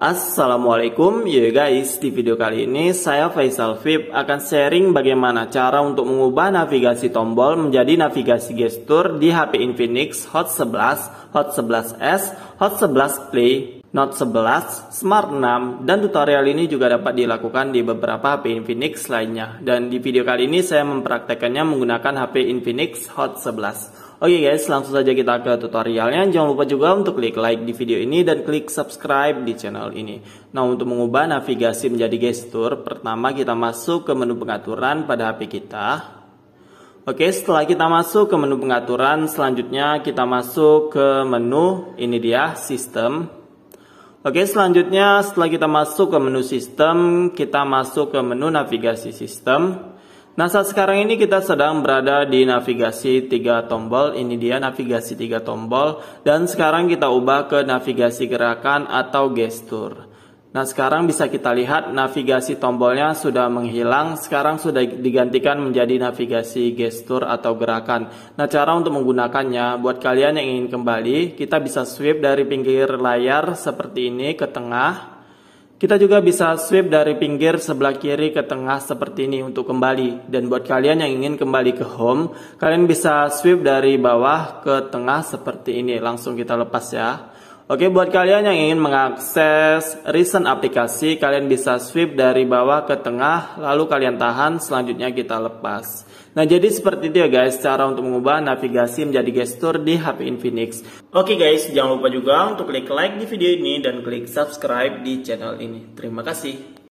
Assalamualaikum ya guys, di video kali ini saya Faisal Vip akan sharing bagaimana cara untuk mengubah navigasi tombol menjadi navigasi gestur di HP Infinix Hot 11, Hot 11s, Hot 11 Play Note 11, Smart 6, dan tutorial ini juga dapat dilakukan di beberapa HP Infinix lainnya. Dan di video kali ini saya mempraktekannya menggunakan HP Infinix Hot 11. Oke okay guys, langsung saja kita ke tutorialnya. Jangan lupa juga untuk klik like di video ini dan klik subscribe di channel ini. Nah, untuk mengubah navigasi menjadi gesture, pertama kita masuk ke menu pengaturan pada HP kita. Oke, setelah kita masuk ke menu pengaturan, selanjutnya kita masuk ke menu ini dia, sistem. Oke, selanjutnya setelah kita masuk ke menu sistem, kita masuk ke menu navigasi sistem. Nah, saat sekarang ini kita sedang berada di navigasi tiga tombol. Ini dia navigasi tiga tombol. Dan sekarang kita ubah ke navigasi gerakan atau gesture Nah sekarang bisa kita lihat navigasi tombolnya sudah menghilang Sekarang sudah digantikan menjadi navigasi gestur atau gerakan Nah cara untuk menggunakannya Buat kalian yang ingin kembali Kita bisa swipe dari pinggir layar seperti ini ke tengah Kita juga bisa swipe dari pinggir sebelah kiri ke tengah seperti ini untuk kembali Dan buat kalian yang ingin kembali ke home Kalian bisa swipe dari bawah ke tengah seperti ini Langsung kita lepas ya Oke, buat kalian yang ingin mengakses recent aplikasi, kalian bisa swipe dari bawah ke tengah, lalu kalian tahan, selanjutnya kita lepas. Nah, jadi seperti itu ya guys, cara untuk mengubah navigasi menjadi gesture di HP Infinix. Oke guys, jangan lupa juga untuk klik like di video ini dan klik subscribe di channel ini. Terima kasih.